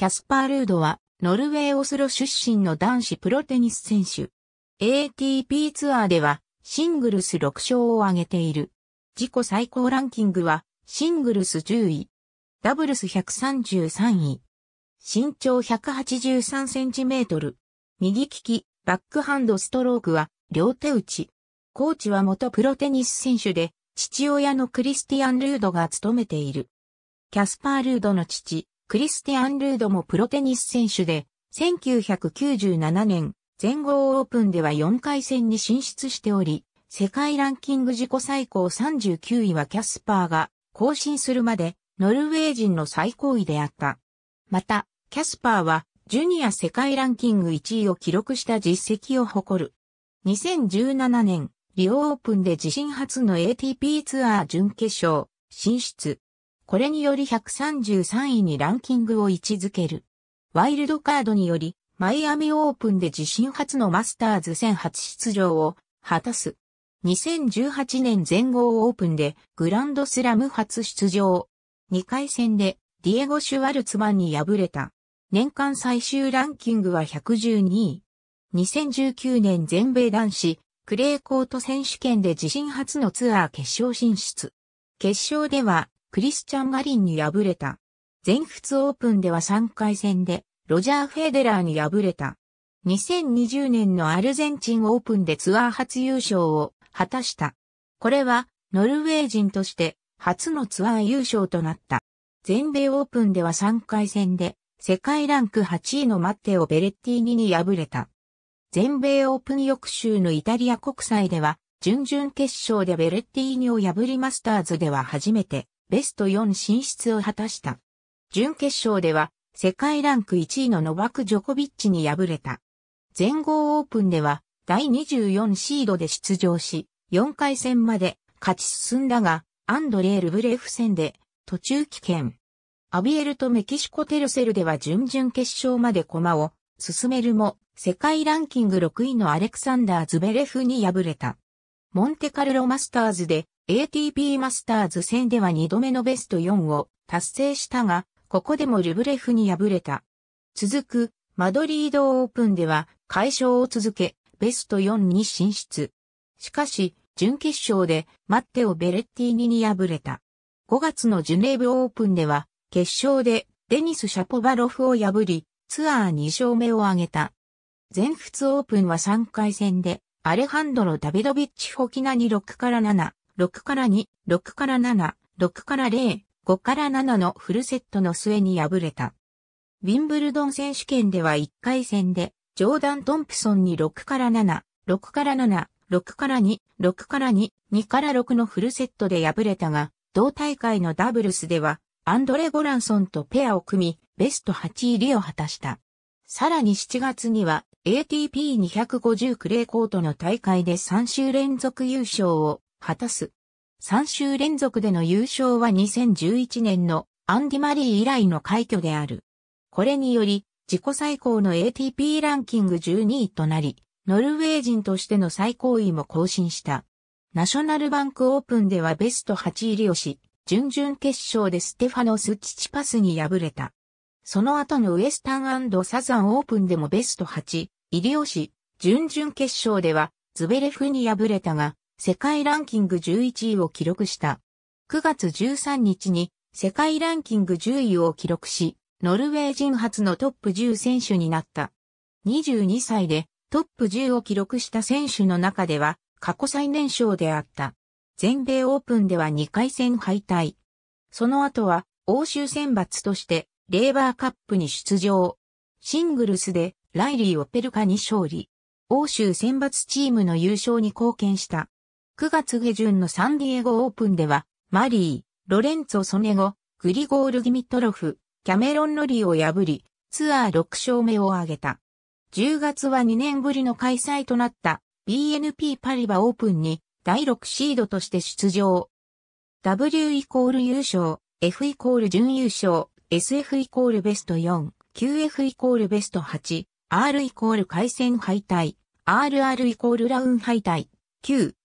キャスパー・ルードは、ノルウェーオスロ出身の男子プロテニス選手。ATP ツアーでは、シングルス6勝を挙げている。自己最高ランキングは、シングルス10位。ダブルス133位。身長183センチメートル。右利き、バックハンドストロークは、両手打ち。コーチは元プロテニス選手で、父親のクリスティアン・ルードが務めている。キャスパー・ルードの父、クリスティアン・ルードもプロテニス選手で、1997年、全豪オープンでは4回戦に進出しており、世界ランキング自己最高39位はキャスパーが更新するまで、ノルウェー人の最高位であった。また、キャスパーは、ジュニア世界ランキング1位を記録した実績を誇る。2017年、リオオープンで自身初の ATP ツアー準決勝、進出。これにより133位にランキングを位置づける。ワイルドカードにより、マイアミオープンで自身初のマスターズ戦初出場を果たす。2018年全豪オープンでグランドスラム初出場。2回戦でディエゴ・シュワルツマンに敗れた。年間最終ランキングは112位。2019年全米男子クレーコート選手権で自身初のツアー決勝進出。決勝ではクリスチャン・ガリンに敗れた。全仏オープンでは3回戦で、ロジャー・フェデラーに敗れた。2020年のアルゼンチンオープンでツアー初優勝を果たした。これは、ノルウェー人として初のツアー優勝となった。全米オープンでは3回戦で、世界ランク8位のマッテオ・ベレッティーニに敗れた。全米オープン翌週のイタリア国際では、準々決勝でベレッティーニを破りマスターズでは初めてベスト4進出を果たした。準決勝では、世界ランク1位のノバク・ジョコビッチに敗れた。全豪オープンでは、第24シードで出場し、4回戦まで勝ち進んだが、アンドレー・ルブレフ戦で途中棄権。アビエルとメキシコテルセルでは準々決勝まで駒を進めるも、世界ランキング6位のアレクサンダー・ズベレフに敗れた。モンテカルロマスターズで ATP マスターズ戦では2度目のベスト4を達成したが、ここでもルブレフに敗れた。続く、マドリードオープンでは、解消を続け、ベスト4に進出。しかし、準決勝で、マッテオ・ベレッティーニに敗れた。5月のジュネーブオープンでは、決勝で、デニス・シャポバロフを破り、ツアー2勝目を挙げた。全仏オープンは3回戦で、アレハンドロ・ダビドビッチ・ホキナに6から7、6から2、6から7、6から0、5から7のフルセットの末に敗れた。ウィンブルドン選手権では1回戦で、ジョーダン・トンプソンに6から7、6から7、6から2、6から2、2から6のフルセットで敗れたが、同大会のダブルスでは、アンドレ・ゴランソンとペアを組み、ベスト8入りを果たした。さらに7月には ATP250 クレーコートの大会で3週連続優勝を果たす。3週連続での優勝は2011年のアンディ・マリー以来の快挙である。これにより、自己最高の ATP ランキング12位となり、ノルウェー人としての最高位も更新した。ナショナルバンクオープンではベスト8入りをし、準々決勝でステファノス・チチパスに敗れた。その後のウエスタンサザンオープンでもベスト8入りをし、準々決勝ではズベレフに敗れたが、世界ランキング11位を記録した。9月13日に世界ランキング10位を記録し、ノルウェー人初のトップ10選手になった。22歳でトップ10を記録した選手の中では過去最年少であった。全米オープンでは2回戦敗退。その後は欧州選抜としてレーバーカップに出場。シングルスでライリーをペルカに勝利。欧州選抜チームの優勝に貢献した。9月下旬のサンディエゴオープンでは、マリー、ロレンツォ・ソネゴ、グリゴール・ギミトロフ、キャメロン・ノリーを破り、ツアー6勝目を挙げた。10月は2年ぶりの開催となった BNP パリバオープンに第6シードとして出場。W イコール優勝、F イコール準優勝、SF イコールベスト4、QF イコールベスト8、R イコール回戦敗退、RR イコールラウン敗退、Q、